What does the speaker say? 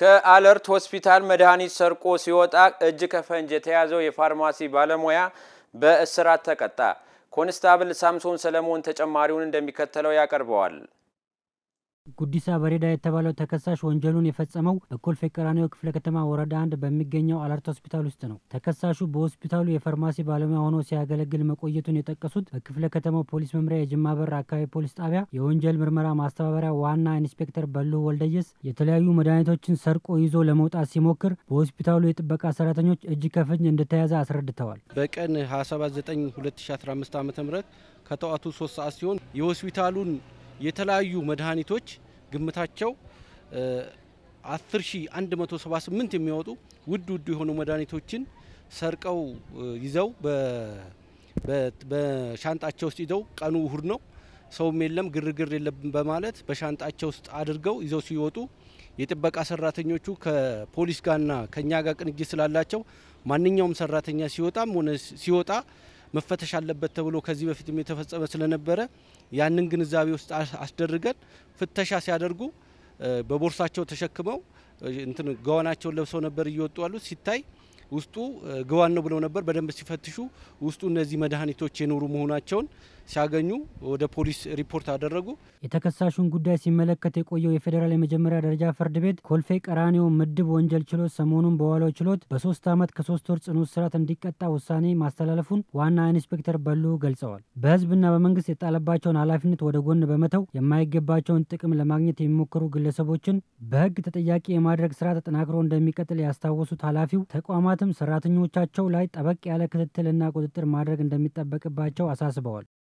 ከአለርት ሆስፒታል መድኃኒት ሰርቆ ሲወጣ እጅ ከፈንጅ የተያዘው የፋርማሲ ባለሙያ በእስራት ተቀጣ። ኮንስታብል ሳምሶን ሰለሞን ተጨማሪውን እንደሚከተለው ያቀርበዋል። ጉዲሳ በሬዳ የተባለው ተከሳሽ ወንጀሉን የፈጸመው በኮልፌ ቀራኒዮ ክፍለ ከተማ ወረዳ አንድ በሚገኘው አላርት ሆስፒታል ውስጥ ነው። ተከሳሹ በሆስፒታሉ የፋርማሲ ባለሙያ ሆኖ ሲያገለግል መቆየቱን የጠቀሱት በክፍለ ከተማው ፖሊስ መምሪያ የጅማ በር አካባቢ ፖሊስ ጣቢያ የወንጀል ምርመራ ማስተባበሪያ ዋና ኢንስፔክተር በሉ ወልደየስ የተለያዩ መድኃኒቶችን ሰርቆ ይዞ ለመውጣት ሲሞክር በሆስፒታሉ የጥበቃ ሰራተኞች እጅ ከፍንጅ እንደተያዘ አስረድተዋል። በቀን 2792015 ዓ ም ከጠዋቱ 3 ሰዓት ሲሆን የሆስፒታሉን የተለያዩ መድኃኒቶች ግምታቸው 10178 የሚወጡ ውድ ውድ የሆኑ መድኃኒቶችን ሰርቀው ይዘው በሻንጣቸው ውስጥ ይዘው ቀኑ እሁድ ነው፣ ሰውም የለም፣ ግርግር የለም በማለት በሻንጣቸው ውስጥ አድርገው ይዘው ሲወጡ የጥበቃ ሰራተኞቹ ከፖሊስ ጋርና ከእኛ ጋር ቅንጅት ስላላቸው ማንኛውም ሰራተኛ ሲወጣም ሆነ ሲወጣ መፈተሽ አለበት ተብሎ ከዚህ በፊት የተፈጸመ ስለነበረ ያንን ግንዛቤ ውስጥ አስደርገን ፍተሻ ሲያደርጉ በቦርሳቸው ተሸክመው እንትን ገዋናቸውን ለብሰው ነበር እየወጡ ያሉት ሲታይ ውስጡ ገዋን ነው ብለው ነበር። በደንብ ሲፈትሹ ውስጡ እነዚህ መድኃኒቶች የኖሩ መሆናቸውን ሲያገኙ ወደ ፖሊስ ሪፖርት አደረጉ። የተከሳሹን ጉዳይ ሲመለከት የቆየው የፌዴራል የመጀመሪያ ደረጃ ፍርድ ቤት ኮልፌ ቀራኒዮ ምድብ ወንጀል ችሎት ሰሞኑን በዋለው ችሎት በሶስት ዓመት ከሶስት ወር ጽኑ እስራት እንዲቀጣ ውሳኔ ማስተላለፉን ዋና ኢንስፔክተር በሉ ገልጸዋል። በህዝብና በመንግስት የጣለባቸውን ኃላፊነት ወደ ጎን በመተው የማይገባቸውን ጥቅም ለማግኘት የሚሞክሩ ግለሰቦችን በህግ ተጠያቂ የማድረግ ስራ ተጠናክሮ እንደሚቀጥል ያስታወሱት ኃላፊው ተቋማትም ሰራተኞቻቸው ላይ ጠበቅ ያለ ክትትልና ቁጥጥር ማድረግ እንደሚጠበቅባቸው አሳስበዋል።